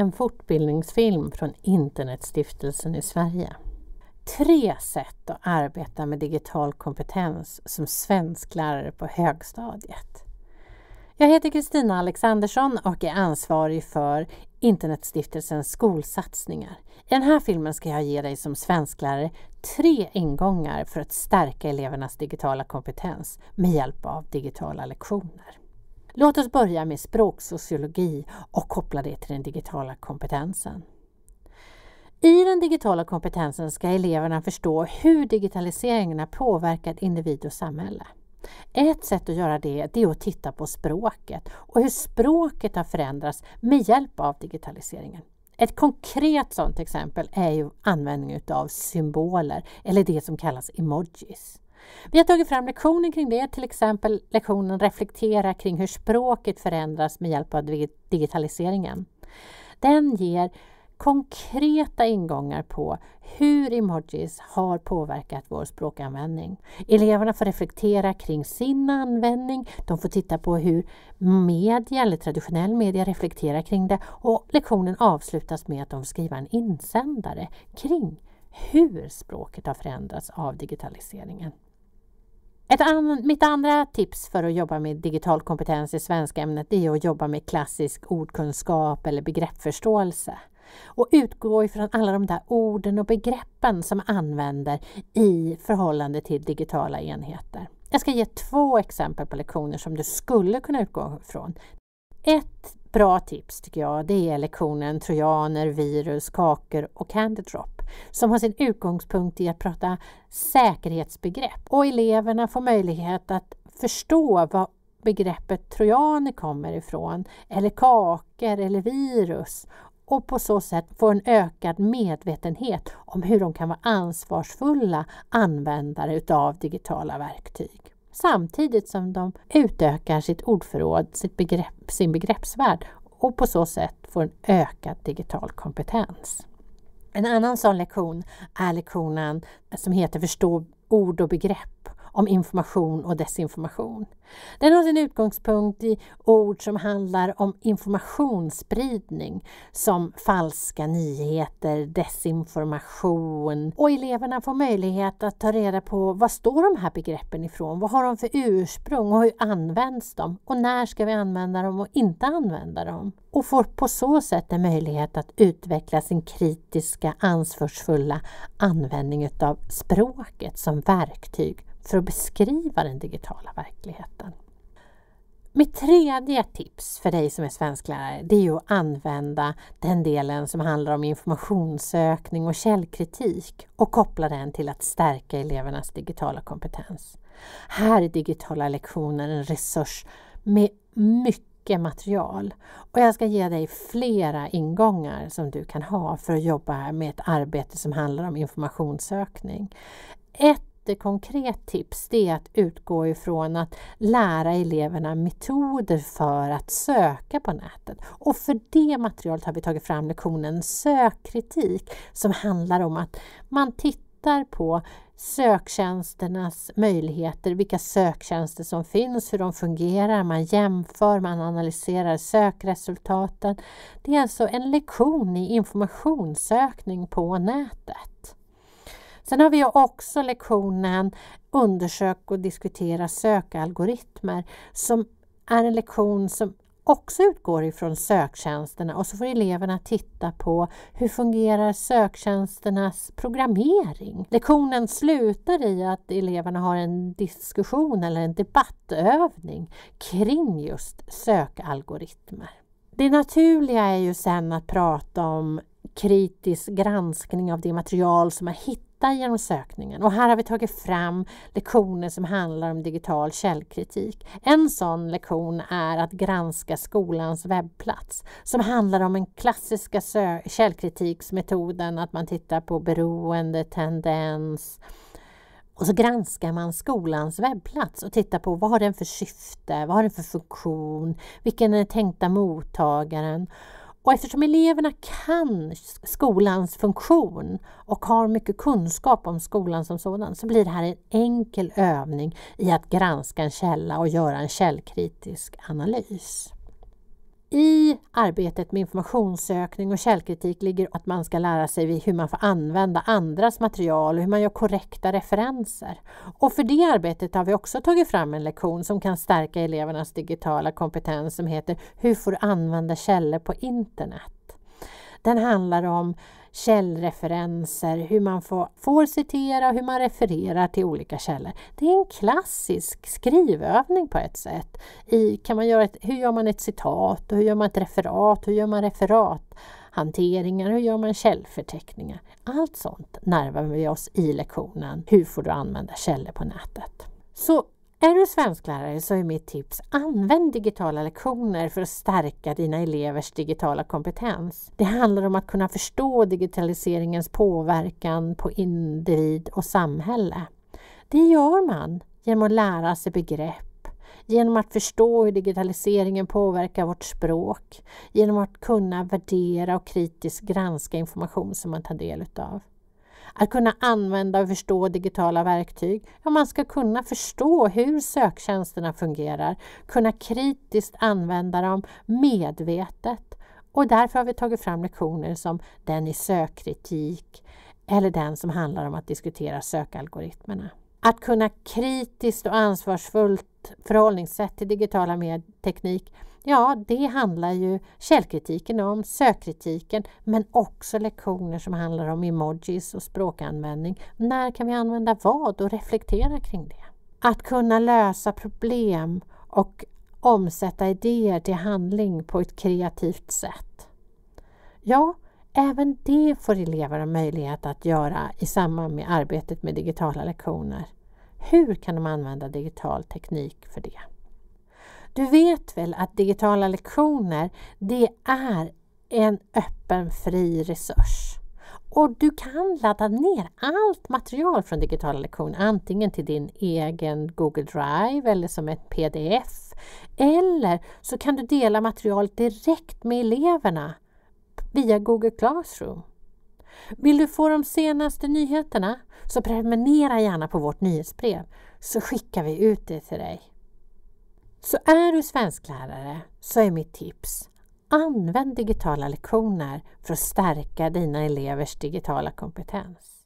En fortbildningsfilm från Internetstiftelsen i Sverige. Tre sätt att arbeta med digital kompetens som svensklärare på högstadiet. Jag heter Kristina Alexandersson och är ansvarig för Internetstiftelsens skolsatsningar. I den här filmen ska jag ge dig som svensklärare tre ingångar för att stärka elevernas digitala kompetens med hjälp av digitala lektioner. Låt oss börja med språksociologi och koppla det till den digitala kompetensen. I den digitala kompetensen ska eleverna förstå hur digitaliseringen har påverkat individ och samhälle. Ett sätt att göra det, är att titta på språket och hur språket har förändrats med hjälp av digitaliseringen. Ett konkret sådant exempel är ju användningen av symboler eller det som kallas emojis. Vi har tagit fram lektioner kring det, till exempel lektionen Reflektera kring hur språket förändras med hjälp av digitaliseringen. Den ger konkreta ingångar på hur emojis har påverkat vår språkanvändning. Eleverna får reflektera kring sin användning, de får titta på hur media eller traditionell media reflekterar kring det och lektionen avslutas med att de får skriva en insändare kring hur språket har förändrats av digitaliseringen. Ett an, mitt andra tips för att jobba med digital kompetens i svenska ämnet är att jobba med klassisk ordkunskap eller begreppförståelse och utgå ifrån alla de där orden och begreppen som använder i förhållande till digitala enheter. Jag ska ge två exempel på lektioner som du skulle kunna utgå ifrån. Ett bra tips tycker jag, det är lektionen Trojaner, virus, kakor och Candy som har sin utgångspunkt i att prata säkerhetsbegrepp och eleverna får möjlighet att förstå vad begreppet trojaner kommer ifrån eller kakor eller virus och på så sätt få en ökad medvetenhet om hur de kan vara ansvarsfulla användare utav digitala verktyg samtidigt som de utökar sitt ordförråd, sitt begrepp, sin begreppsvärld och på så sätt får en ökad digital kompetens. En annan sån lektion är lektionen som heter Förstå ord och begrepp om information och desinformation. Den har sin utgångspunkt i ord som handlar om informationsspridning som falska nyheter, desinformation och eleverna får möjlighet att ta reda på vad står de här begreppen ifrån? Vad har de för ursprung och hur används de? Och när ska vi använda dem och inte använda dem? Och får på så sätt en möjlighet att utveckla sin kritiska, ansvarsfulla användning utav språket som verktyg för att beskriva den digitala verkligheten. Mitt tredje tips för dig som är svensklärare det är att använda den delen som handlar om informationssökning och källkritik och koppla den till att stärka elevernas digitala kompetens. Här är digitala lektioner en resurs med mycket material och jag ska ge dig flera ingångar som du kan ha för att jobba med ett arbete som handlar om informationssökning. Ett jättekonkret tips det är att utgå ifrån att lära eleverna metoder för att söka på nätet. Och för det materialet har vi tagit fram lektionen sökkritik som handlar om att man tittar på söktjänsternas möjligheter, vilka söktjänster som finns, hur de fungerar, man jämför, man analyserar sökresultaten. Det är alltså en lektion i informationssökning på nätet. Sen har vi också lektionen Undersök och diskutera sökalgoritmer som är en lektion som också utgår ifrån söktjänsterna och så får eleverna titta på hur fungerar söktjänsternas programmering. Lektionen slutar i att eleverna har en diskussion eller en debattövning kring just sökalgoritmer. Det naturliga är ju sen att prata om kritisk granskning av det material som man hittar genom sökningen. Och här har vi tagit fram lektioner som handlar om digital källkritik. En sån lektion är att granska skolans webbplats som handlar om den klassiska källkritiksmetoden att man tittar på beroende, tendens, och så granskar man skolans webbplats och tittar på vad har den för syfte, vad har den för funktion, vilken är den tänkta mottagaren och eftersom eleverna kan skolans funktion och har mycket kunskap om skolan som sådan så blir det här en enkel övning i att granska en källa och göra en källkritisk analys i arbetet med informationssökning och källkritik ligger att man ska lära sig hur man får använda andras material och hur man gör korrekta referenser. Och för det arbetet har vi också tagit fram en lektion som kan stärka elevernas digitala kompetens som heter Hur får du använda källor på internet? Den handlar om källreferenser, hur man får, får citera, hur man refererar till olika källor. Det är en klassisk skrivövning på ett sätt. I, kan man göra ett, hur gör man ett citat? Och hur gör man ett referat? Hur gör man referathanteringar? Hur gör man källförteckningar? Allt sånt närvar vi oss i lektionen Hur får du använda källor på nätet? Så är du svensklärare så är mitt tips använd digitala lektioner för att stärka dina elevers digitala kompetens. Det handlar om att kunna förstå digitaliseringens påverkan på individ och samhälle. Det gör man genom att lära sig begrepp, genom att förstå hur digitaliseringen påverkar vårt språk, genom att kunna värdera och kritiskt granska information som man tar del utav. Att kunna använda och förstå digitala verktyg. Ja, man ska kunna förstå hur söktjänsterna fungerar, kunna kritiskt använda dem medvetet. Och därför har vi tagit fram lektioner som den i sökkritik eller den som handlar om att diskutera sökalgoritmerna. Att kunna kritiskt och ansvarsfullt förhållningssätt till digitala teknik Ja, det handlar ju källkritiken om, sökkritiken, men också lektioner som handlar om emojis och språkanvändning. När kan vi använda vad och reflektera kring det? Att kunna lösa problem och omsätta idéer till handling på ett kreativt sätt. Ja, även det får elever möjlighet att göra i samband med arbetet med digitala lektioner. Hur kan de använda digital teknik för det? Du vet väl att digitala lektioner, det är en öppen fri resurs. Och du kan ladda ner allt material från digitala lektioner, antingen till din egen Google Drive eller som ett pdf. Eller så kan du dela materialet direkt med eleverna via Google Classroom. Vill du få de senaste nyheterna så prenumerera gärna på vårt nyhetsbrev så skickar vi ut det till dig. Så är du svensklärare så är mitt tips Använd digitala lektioner för att stärka dina elevers digitala kompetens.